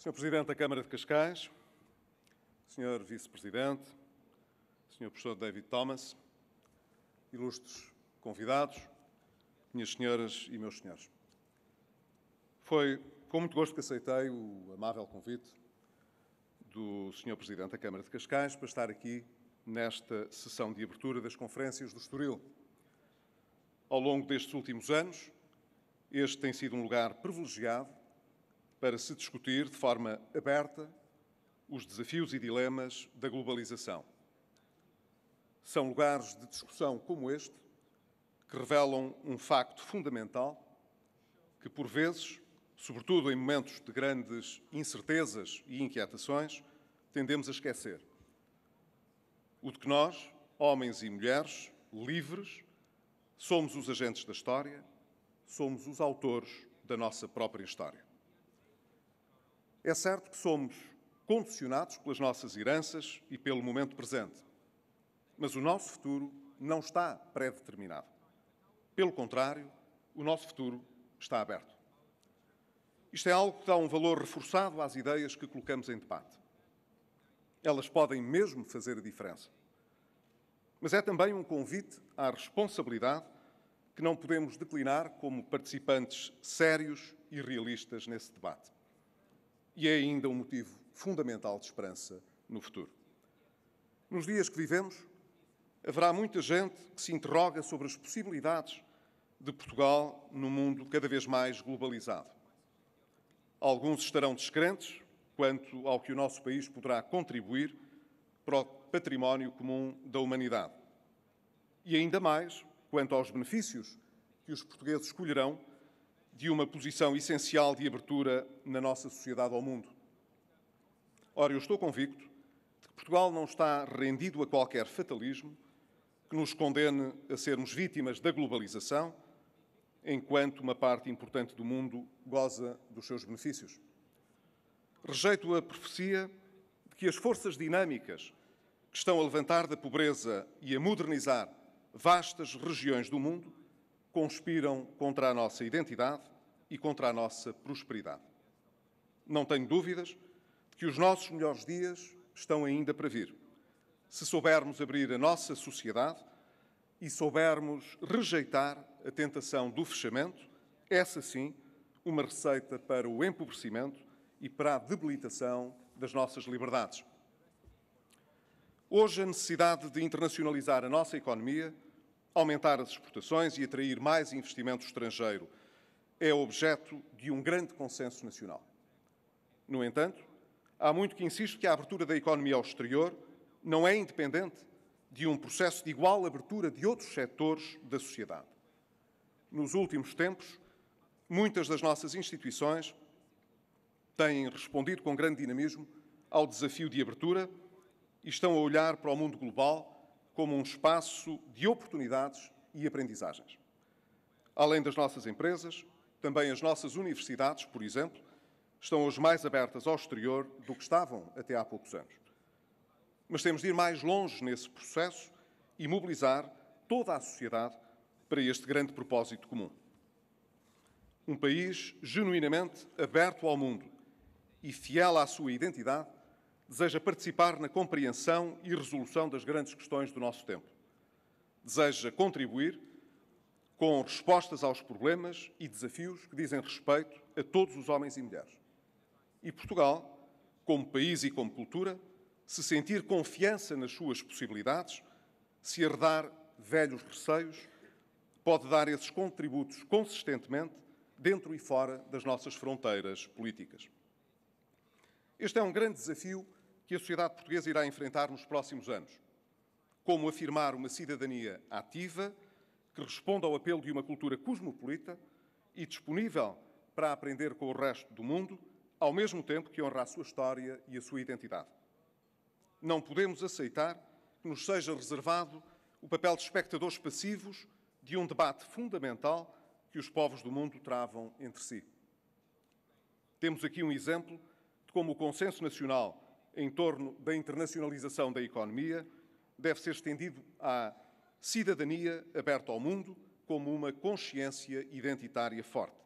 Sr. Presidente da Câmara de Cascais, Sr. Vice-Presidente, Sr. Professor David Thomas, ilustres convidados, minhas senhoras e meus senhores. Foi com muito gosto que aceitei o amável convite do Sr. Presidente da Câmara de Cascais para estar aqui nesta sessão de abertura das conferências do Estoril. Ao longo destes últimos anos, este tem sido um lugar privilegiado para se discutir de forma aberta os desafios e dilemas da globalização. São lugares de discussão como este que revelam um facto fundamental que, por vezes, sobretudo em momentos de grandes incertezas e inquietações, tendemos a esquecer. O de que nós, homens e mulheres, livres, somos os agentes da história, somos os autores da nossa própria história. É certo que somos condicionados pelas nossas heranças e pelo momento presente, mas o nosso futuro não está pré-determinado. Pelo contrário, o nosso futuro está aberto. Isto é algo que dá um valor reforçado às ideias que colocamos em debate. Elas podem mesmo fazer a diferença. Mas é também um convite à responsabilidade que não podemos declinar como participantes sérios e realistas nesse debate e é ainda um motivo fundamental de esperança no futuro. Nos dias que vivemos, haverá muita gente que se interroga sobre as possibilidades de Portugal no mundo cada vez mais globalizado. Alguns estarão descrentes quanto ao que o nosso país poderá contribuir para o património comum da humanidade. E ainda mais quanto aos benefícios que os portugueses escolherão de uma posição essencial de abertura na nossa sociedade ao mundo. Ora, eu estou convicto de que Portugal não está rendido a qualquer fatalismo que nos condene a sermos vítimas da globalização, enquanto uma parte importante do mundo goza dos seus benefícios. Rejeito a profecia de que as forças dinâmicas que estão a levantar da pobreza e a modernizar vastas regiões do mundo conspiram contra a nossa identidade e contra a nossa prosperidade. Não tenho dúvidas de que os nossos melhores dias estão ainda para vir, se soubermos abrir a nossa sociedade e soubermos rejeitar a tentação do fechamento, essa sim, uma receita para o empobrecimento e para a debilitação das nossas liberdades. Hoje, a necessidade de internacionalizar a nossa economia Aumentar as exportações e atrair mais investimento estrangeiro é objeto de um grande consenso nacional. No entanto, há muito que insiste que a abertura da economia ao exterior não é independente de um processo de igual abertura de outros setores da sociedade. Nos últimos tempos, muitas das nossas instituições têm respondido com grande dinamismo ao desafio de abertura e estão a olhar para o mundo global como um espaço de oportunidades e aprendizagens. Além das nossas empresas, também as nossas universidades, por exemplo, estão hoje mais abertas ao exterior do que estavam até há poucos anos. Mas temos de ir mais longe nesse processo e mobilizar toda a sociedade para este grande propósito comum. Um país genuinamente aberto ao mundo e fiel à sua identidade deseja participar na compreensão e resolução das grandes questões do nosso tempo. Deseja contribuir com respostas aos problemas e desafios que dizem respeito a todos os homens e mulheres. E Portugal, como país e como cultura, se sentir confiança nas suas possibilidades, se herdar velhos receios, pode dar esses contributos consistentemente dentro e fora das nossas fronteiras políticas. Este é um grande desafio que a sociedade portuguesa irá enfrentar nos próximos anos. Como afirmar uma cidadania ativa, que responda ao apelo de uma cultura cosmopolita e disponível para aprender com o resto do mundo, ao mesmo tempo que honra a sua história e a sua identidade. Não podemos aceitar que nos seja reservado o papel de espectadores passivos de um debate fundamental que os povos do mundo travam entre si. Temos aqui um exemplo de como o consenso nacional em torno da internacionalização da economia deve ser estendido à cidadania aberta ao mundo como uma consciência identitária forte.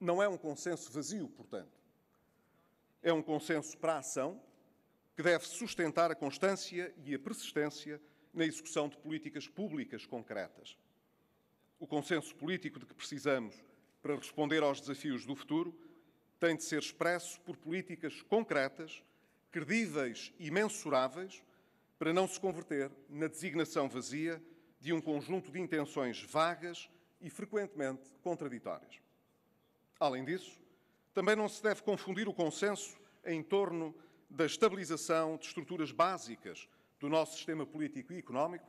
Não é um consenso vazio, portanto. É um consenso para a ação que deve sustentar a constância e a persistência na execução de políticas públicas concretas. O consenso político de que precisamos para responder aos desafios do futuro tem de ser expresso por políticas concretas credíveis e mensuráveis, para não se converter na designação vazia de um conjunto de intenções vagas e frequentemente contraditórias. Além disso, também não se deve confundir o consenso em torno da estabilização de estruturas básicas do nosso sistema político e económico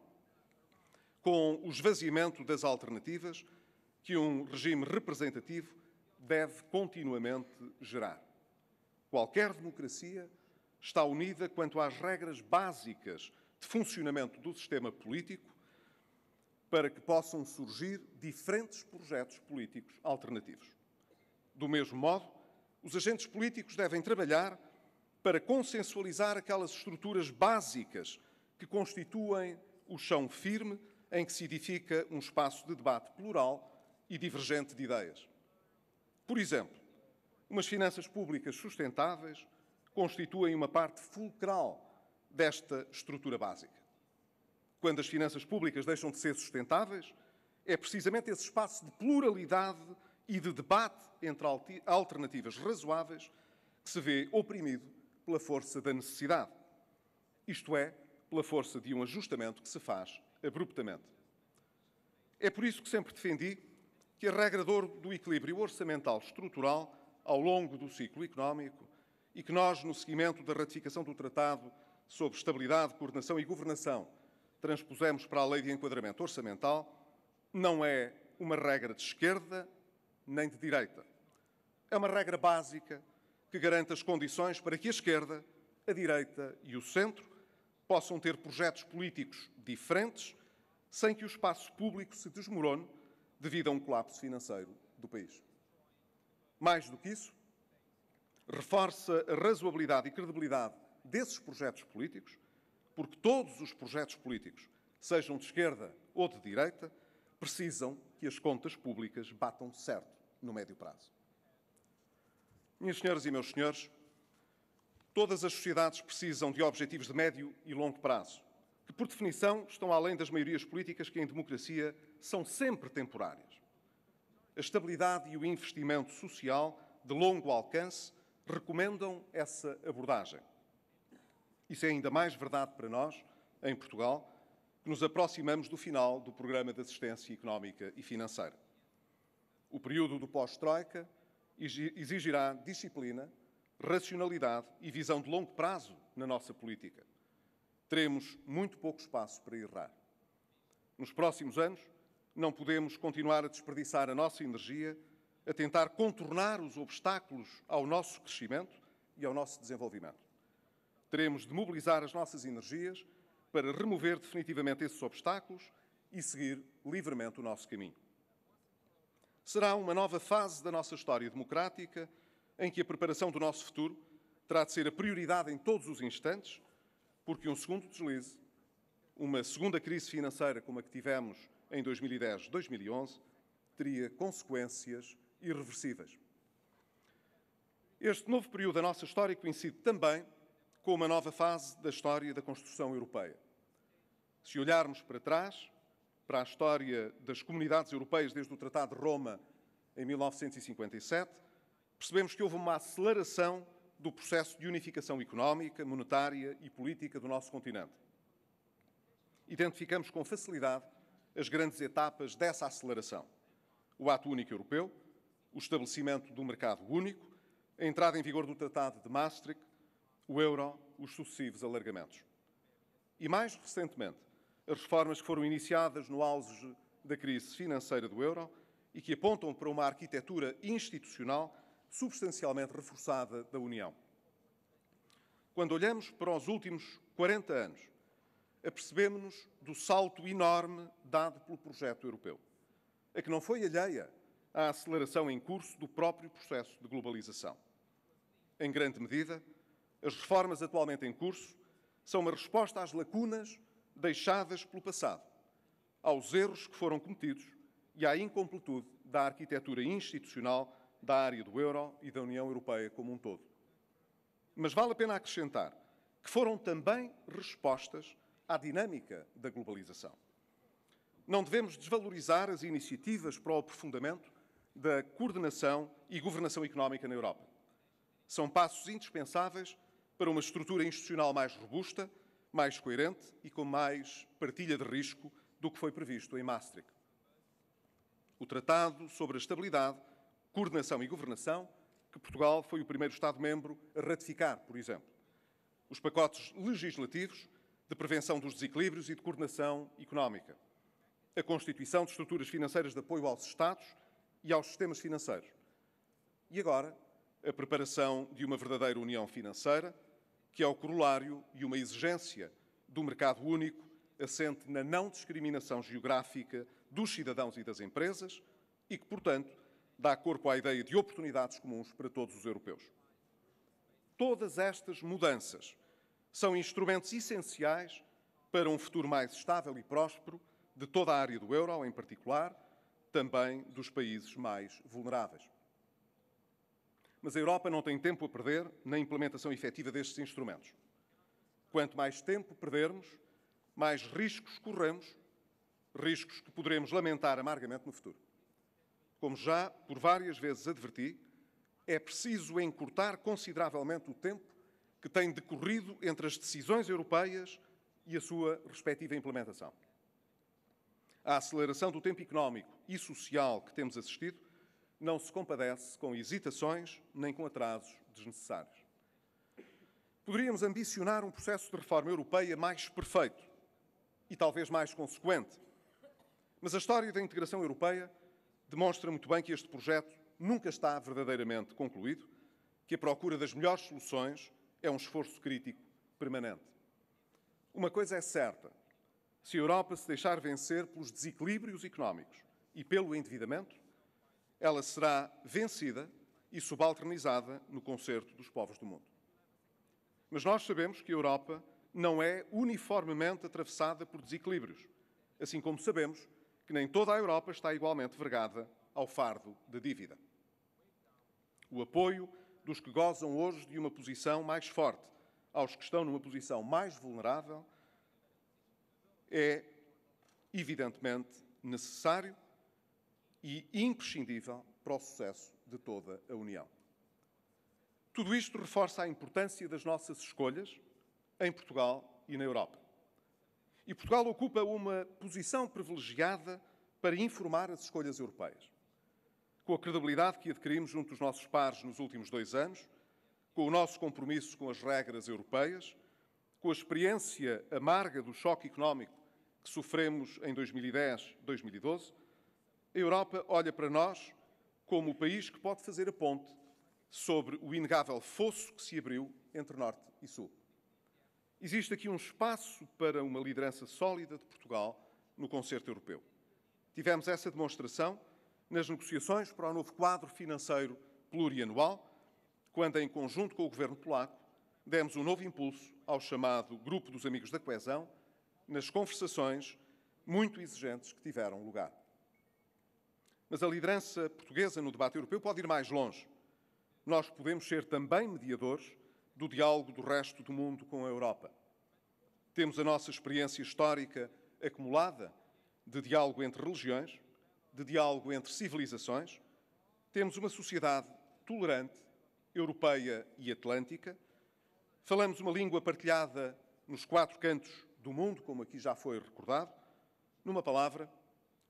com o esvaziamento das alternativas que um regime representativo deve continuamente gerar. Qualquer democracia está unida quanto às regras básicas de funcionamento do sistema político para que possam surgir diferentes projetos políticos alternativos. Do mesmo modo, os agentes políticos devem trabalhar para consensualizar aquelas estruturas básicas que constituem o chão firme em que se edifica um espaço de debate plural e divergente de ideias. Por exemplo, umas finanças públicas sustentáveis, constituem uma parte fulcral desta estrutura básica. Quando as finanças públicas deixam de ser sustentáveis, é precisamente esse espaço de pluralidade e de debate entre alternativas razoáveis que se vê oprimido pela força da necessidade, isto é, pela força de um ajustamento que se faz abruptamente. É por isso que sempre defendi que a regra do equilíbrio orçamental estrutural ao longo do ciclo económico e que nós, no seguimento da ratificação do Tratado sobre Estabilidade, Coordenação e Governação, transpusemos para a Lei de Enquadramento Orçamental, não é uma regra de esquerda nem de direita. É uma regra básica que garante as condições para que a esquerda, a direita e o centro possam ter projetos políticos diferentes sem que o espaço público se desmorone devido a um colapso financeiro do país. Mais do que isso, reforça a razoabilidade e credibilidade desses projetos políticos, porque todos os projetos políticos, sejam de esquerda ou de direita, precisam que as contas públicas batam certo no médio prazo. Minhas senhoras e meus senhores, todas as sociedades precisam de objetivos de médio e longo prazo, que, por definição, estão além das maiorias políticas que, em democracia, são sempre temporárias. A estabilidade e o investimento social de longo alcance recomendam essa abordagem. Isso é ainda mais verdade para nós, em Portugal, que nos aproximamos do final do programa de assistência económica e financeira. O período do pós-Troika exigirá disciplina, racionalidade e visão de longo prazo na nossa política. Teremos muito pouco espaço para errar. Nos próximos anos, não podemos continuar a desperdiçar a nossa energia a tentar contornar os obstáculos ao nosso crescimento e ao nosso desenvolvimento. Teremos de mobilizar as nossas energias para remover definitivamente esses obstáculos e seguir livremente o nosso caminho. Será uma nova fase da nossa história democrática em que a preparação do nosso futuro terá de ser a prioridade em todos os instantes, porque um segundo deslize, uma segunda crise financeira como a que tivemos em 2010-2011, teria consequências irreversíveis. Este novo período da nossa história coincide também com uma nova fase da história da construção europeia. Se olharmos para trás, para a história das comunidades europeias desde o Tratado de Roma em 1957, percebemos que houve uma aceleração do processo de unificação económica, monetária e política do nosso continente. Identificamos com facilidade as grandes etapas dessa aceleração. O Ato Único Europeu, o estabelecimento do mercado único, a entrada em vigor do Tratado de Maastricht, o euro, os sucessivos alargamentos. E mais recentemente, as reformas que foram iniciadas no auge da crise financeira do euro e que apontam para uma arquitetura institucional substancialmente reforçada da União. Quando olhamos para os últimos 40 anos, apercebemos-nos do salto enorme dado pelo projeto europeu, a que não foi alheia à aceleração em curso do próprio processo de globalização. Em grande medida, as reformas atualmente em curso são uma resposta às lacunas deixadas pelo passado, aos erros que foram cometidos e à incompletude da arquitetura institucional da área do euro e da União Europeia como um todo. Mas vale a pena acrescentar que foram também respostas à dinâmica da globalização. Não devemos desvalorizar as iniciativas para o aprofundamento da coordenação e governação económica na Europa. São passos indispensáveis para uma estrutura institucional mais robusta, mais coerente e com mais partilha de risco do que foi previsto em Maastricht. O Tratado sobre a Estabilidade, Coordenação e Governação, que Portugal foi o primeiro Estado-membro a ratificar, por exemplo. Os pacotes legislativos de prevenção dos desequilíbrios e de coordenação económica. A constituição de estruturas financeiras de apoio aos Estados e aos sistemas financeiros. E agora, a preparação de uma verdadeira união financeira, que é o corolário e uma exigência do mercado único, assente na não discriminação geográfica dos cidadãos e das empresas e que, portanto, dá corpo à ideia de oportunidades comuns para todos os europeus. Todas estas mudanças são instrumentos essenciais para um futuro mais estável e próspero de toda a área do euro, em particular, também dos países mais vulneráveis. Mas a Europa não tem tempo a perder na implementação efetiva destes instrumentos. Quanto mais tempo perdermos, mais riscos corremos, riscos que poderemos lamentar amargamente no futuro. Como já por várias vezes adverti, é preciso encurtar consideravelmente o tempo que tem decorrido entre as decisões europeias e a sua respectiva implementação. A aceleração do tempo económico e social que temos assistido não se compadece com hesitações nem com atrasos desnecessários. Poderíamos ambicionar um processo de reforma europeia mais perfeito e talvez mais consequente, mas a história da integração europeia demonstra muito bem que este projeto nunca está verdadeiramente concluído, que a procura das melhores soluções é um esforço crítico permanente. Uma coisa é certa: se a Europa se deixar vencer pelos desequilíbrios económicos e pelo endividamento, ela será vencida e subalternizada no concerto dos povos do mundo. Mas nós sabemos que a Europa não é uniformemente atravessada por desequilíbrios, assim como sabemos que nem toda a Europa está igualmente vergada ao fardo da dívida. O apoio dos que gozam hoje de uma posição mais forte aos que estão numa posição mais vulnerável é evidentemente necessário e imprescindível para o sucesso de toda a União. Tudo isto reforça a importância das nossas escolhas em Portugal e na Europa. E Portugal ocupa uma posição privilegiada para informar as escolhas europeias. Com a credibilidade que adquirimos junto dos nossos pares nos últimos dois anos, com o nosso compromisso com as regras europeias, com a experiência amarga do choque económico que sofremos em 2010, 2012, a Europa olha para nós como o país que pode fazer a ponte sobre o inegável fosso que se abriu entre Norte e Sul. Existe aqui um espaço para uma liderança sólida de Portugal no concerto europeu. Tivemos essa demonstração nas negociações para o novo quadro financeiro plurianual, quando, em conjunto com o governo polaco, demos um novo impulso ao chamado Grupo dos Amigos da Coesão nas conversações muito exigentes que tiveram lugar. Mas a liderança portuguesa no debate europeu pode ir mais longe. Nós podemos ser também mediadores do diálogo do resto do mundo com a Europa. Temos a nossa experiência histórica acumulada de diálogo entre religiões, de diálogo entre civilizações. Temos uma sociedade tolerante, europeia e atlântica. Falamos uma língua partilhada nos quatro cantos do mundo, como aqui já foi recordado, numa palavra,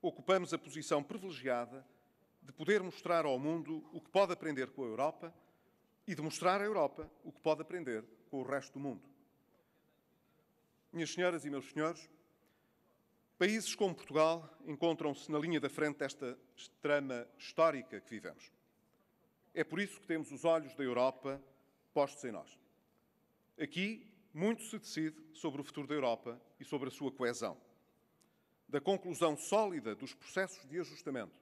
ocupamos a posição privilegiada de poder mostrar ao mundo o que pode aprender com a Europa e de mostrar à Europa o que pode aprender com o resto do mundo. Minhas senhoras e meus senhores, países como Portugal encontram-se na linha da frente desta trama histórica que vivemos. É por isso que temos os olhos da Europa postos em nós. Aqui, muito se decide sobre o futuro da Europa e sobre a sua coesão. Da conclusão sólida dos processos de ajustamento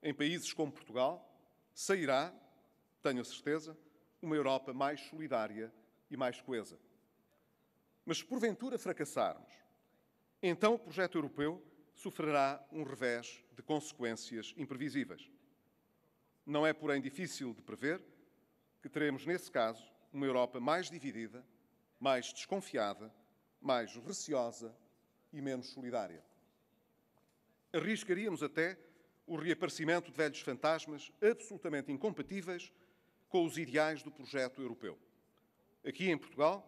em países como Portugal, sairá, tenho a certeza, uma Europa mais solidária e mais coesa. Mas se porventura fracassarmos, então o projeto europeu sofrerá um revés de consequências imprevisíveis. Não é, porém, difícil de prever que teremos, nesse caso, uma Europa mais dividida mais desconfiada, mais receosa e menos solidária. Arriscaríamos até o reaparecimento de velhos fantasmas absolutamente incompatíveis com os ideais do projeto europeu. Aqui em Portugal,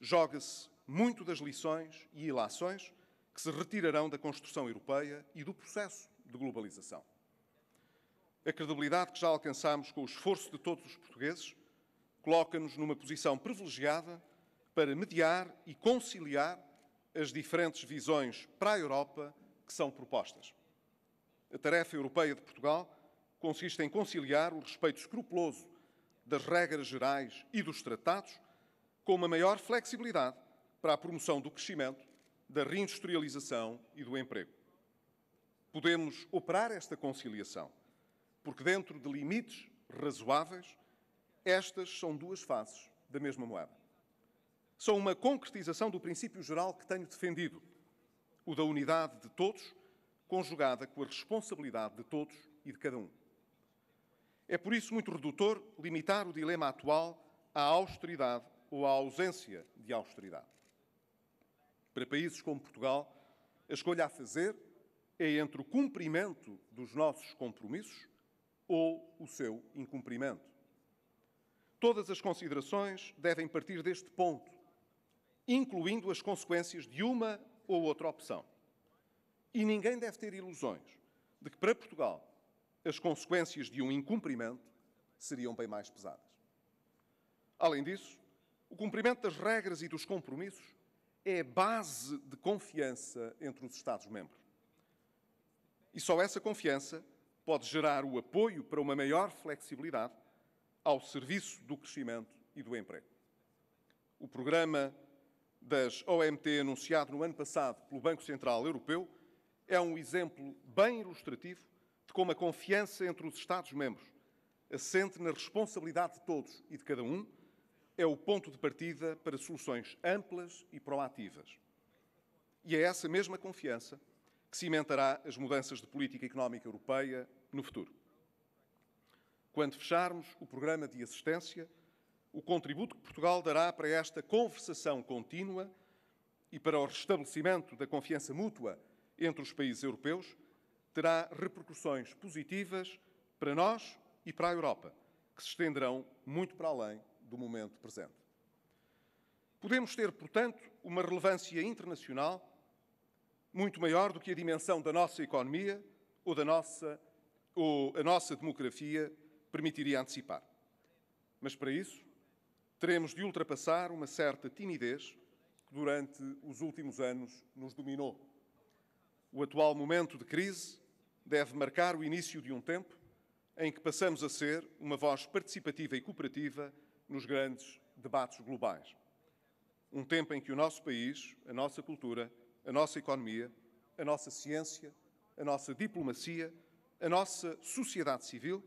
joga-se muito das lições e ilações que se retirarão da construção europeia e do processo de globalização. A credibilidade que já alcançámos com o esforço de todos os portugueses coloca-nos numa posição privilegiada para mediar e conciliar as diferentes visões para a Europa que são propostas. A tarefa europeia de Portugal consiste em conciliar o respeito escrupuloso das regras gerais e dos tratados com uma maior flexibilidade para a promoção do crescimento, da reindustrialização e do emprego. Podemos operar esta conciliação, porque dentro de limites razoáveis, estas são duas faces da mesma moeda são uma concretização do princípio geral que tenho defendido, o da unidade de todos, conjugada com a responsabilidade de todos e de cada um. É por isso muito redutor limitar o dilema atual à austeridade ou à ausência de austeridade. Para países como Portugal, a escolha a fazer é entre o cumprimento dos nossos compromissos ou o seu incumprimento. Todas as considerações devem partir deste ponto incluindo as consequências de uma ou outra opção. E ninguém deve ter ilusões de que, para Portugal, as consequências de um incumprimento seriam bem mais pesadas. Além disso, o cumprimento das regras e dos compromissos é a base de confiança entre os Estados-membros. E só essa confiança pode gerar o apoio para uma maior flexibilidade ao serviço do crescimento e do emprego. O programa das OMT anunciado no ano passado pelo Banco Central Europeu é um exemplo bem ilustrativo de como a confiança entre os Estados-membros assente na responsabilidade de todos e de cada um é o ponto de partida para soluções amplas e proativas. E é essa mesma confiança que cimentará as mudanças de política económica europeia no futuro. Quando fecharmos o programa de assistência, o contributo que Portugal dará para esta conversação contínua e para o restabelecimento da confiança mútua entre os países europeus terá repercussões positivas para nós e para a Europa, que se estenderão muito para além do momento presente. Podemos ter, portanto, uma relevância internacional muito maior do que a dimensão da nossa economia ou da nossa ou a nossa demografia permitiria antecipar. Mas para isso, Teremos de ultrapassar uma certa timidez que durante os últimos anos nos dominou. O atual momento de crise deve marcar o início de um tempo em que passamos a ser uma voz participativa e cooperativa nos grandes debates globais. Um tempo em que o nosso país, a nossa cultura, a nossa economia, a nossa ciência, a nossa diplomacia, a nossa sociedade civil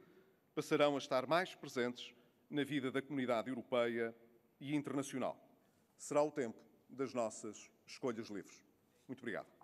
passarão a estar mais presentes na vida da comunidade europeia e internacional. Será o tempo das nossas escolhas livres. Muito obrigado.